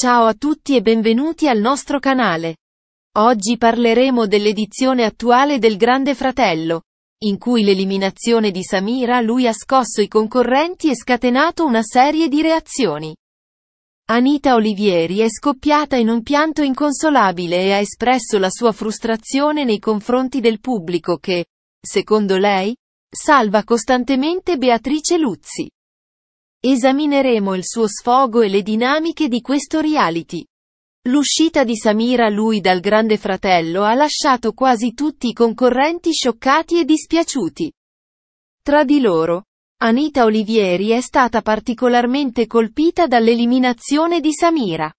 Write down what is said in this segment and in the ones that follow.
Ciao a tutti e benvenuti al nostro canale. Oggi parleremo dell'edizione attuale del Grande Fratello, in cui l'eliminazione di Samira lui ha scosso i concorrenti e scatenato una serie di reazioni. Anita Olivieri è scoppiata in un pianto inconsolabile e ha espresso la sua frustrazione nei confronti del pubblico che, secondo lei, salva costantemente Beatrice Luzzi. Esamineremo il suo sfogo e le dinamiche di questo reality. L'uscita di Samira lui dal Grande Fratello ha lasciato quasi tutti i concorrenti scioccati e dispiaciuti. Tra di loro, Anita Olivieri è stata particolarmente colpita dall'eliminazione di Samira.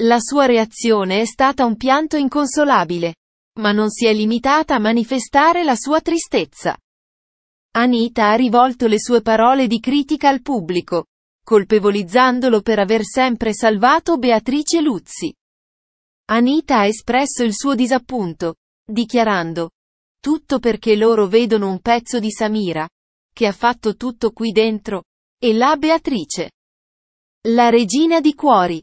La sua reazione è stata un pianto inconsolabile, ma non si è limitata a manifestare la sua tristezza. Anita ha rivolto le sue parole di critica al pubblico, colpevolizzandolo per aver sempre salvato Beatrice Luzzi. Anita ha espresso il suo disappunto, dichiarando tutto perché loro vedono un pezzo di Samira, che ha fatto tutto qui dentro, e la Beatrice. La regina di cuori.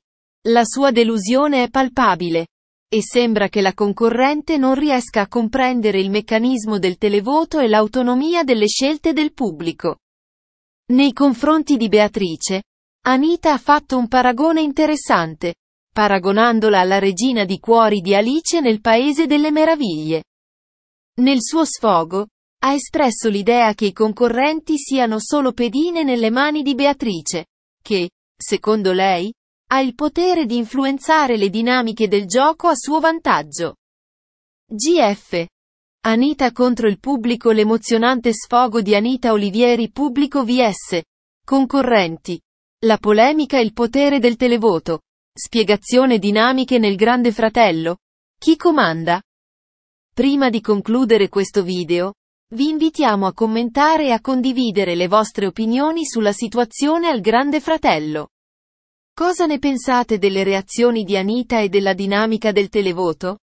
La sua delusione è palpabile, e sembra che la concorrente non riesca a comprendere il meccanismo del televoto e l'autonomia delle scelte del pubblico. Nei confronti di Beatrice, Anita ha fatto un paragone interessante, paragonandola alla regina di cuori di Alice nel Paese delle Meraviglie. Nel suo sfogo, ha espresso l'idea che i concorrenti siano solo pedine nelle mani di Beatrice, che, secondo lei, ha il potere di influenzare le dinamiche del gioco a suo vantaggio. GF. Anita contro il pubblico L'emozionante sfogo di Anita Olivieri pubblico vs. Concorrenti. La polemica e il potere del televoto. Spiegazione dinamiche nel Grande Fratello. Chi comanda? Prima di concludere questo video, vi invitiamo a commentare e a condividere le vostre opinioni sulla situazione al Grande Fratello. Cosa ne pensate delle reazioni di Anita e della dinamica del televoto?